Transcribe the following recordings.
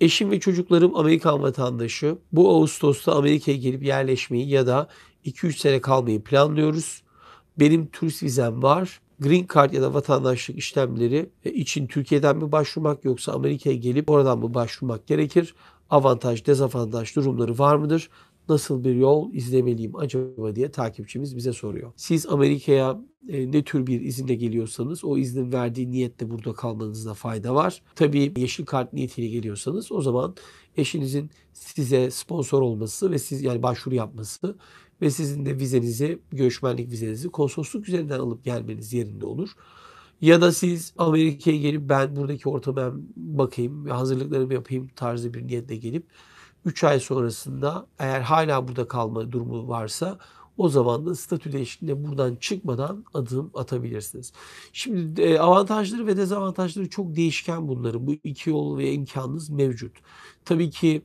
Eşim ve çocuklarım Amerikan vatandaşı. Bu Ağustos'ta Amerika'ya gelip yerleşmeyi ya da 2-3 sene kalmayı planlıyoruz. Benim turist vizem var. Green Card ya da vatandaşlık işlemleri e, için Türkiye'den mi başvurmak yoksa Amerika'ya gelip oradan mı başvurmak gerekir? Avantaj, dezavantaj durumları var mıdır? nasıl bir yol izlemeliyim acaba diye takipçimiz bize soruyor. Siz Amerika'ya e, ne tür bir izinle geliyorsanız o iznin verdiği niyetle burada kalmanızda fayda var. Tabii yeşil kart niyetiyle geliyorsanız o zaman eşinizin size sponsor olması ve siz yani başvuru yapması ve sizin de vizenizi, göçmenlik vizenizi konsolosluk üzerinden alıp gelmeniz yerinde olur. Ya da siz Amerika'ya gelip ben buradaki ortama bakayım, hazırlıklarımı yapayım tarzı bir niyetle gelip 3 ay sonrasında eğer hala burada kalma durumu varsa o zaman da statü değişikliğine buradan çıkmadan adım atabilirsiniz. Şimdi e, avantajları ve dezavantajları çok değişken bunların. Bu iki yol ve imkanınız mevcut. Tabii ki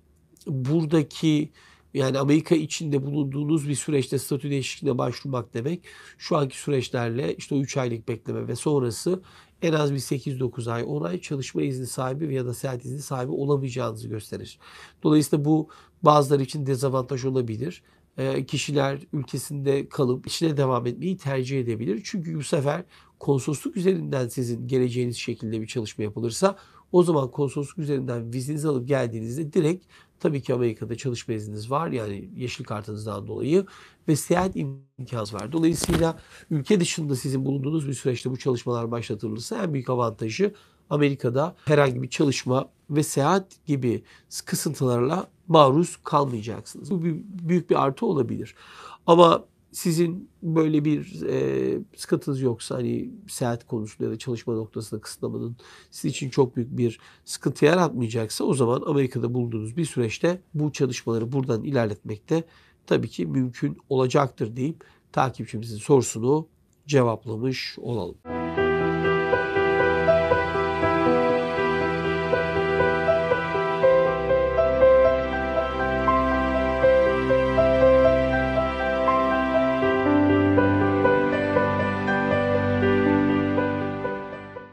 buradaki yani Amerika içinde bulunduğunuz bir süreçte statü değişikliğine başvurmak demek şu anki süreçlerle işte o 3 aylık bekleme ve sonrası en az bir 8-9 ay, 10 ay çalışma izni sahibi veya da seyahat izni sahibi olamayacağınızı gösterir. Dolayısıyla bu bazıları için dezavantaj olabilir. E, kişiler ülkesinde kalıp işine devam etmeyi tercih edebilir. Çünkü bu sefer konsolosluk üzerinden sizin geleceğiniz şekilde bir çalışma yapılırsa o zaman konsolosluk üzerinden vizenizi alıp geldiğinizde direkt Tabii ki Amerika'da çalışma izniniz var yani yeşil kartınızdan dolayı ve seyahat imkanınız var. Dolayısıyla ülke dışında sizin bulunduğunuz bir süreçte bu çalışmalar başlatılırsa en büyük avantajı Amerika'da herhangi bir çalışma ve seyahat gibi kısıntılarla maruz kalmayacaksınız. Bu bir, büyük bir artı olabilir. Ama sizin böyle bir e, sıkıntınız yoksa hani seyahat konusunda ya da çalışma noktasında kısıtlamanın sizin için çok büyük bir sıkıntı yaratmayacaksa o zaman Amerika'da bulduğunuz bir süreçte bu çalışmaları buradan ilerletmekte tabii ki mümkün olacaktır deyip takipçimizin sorusunu cevaplamış olalım.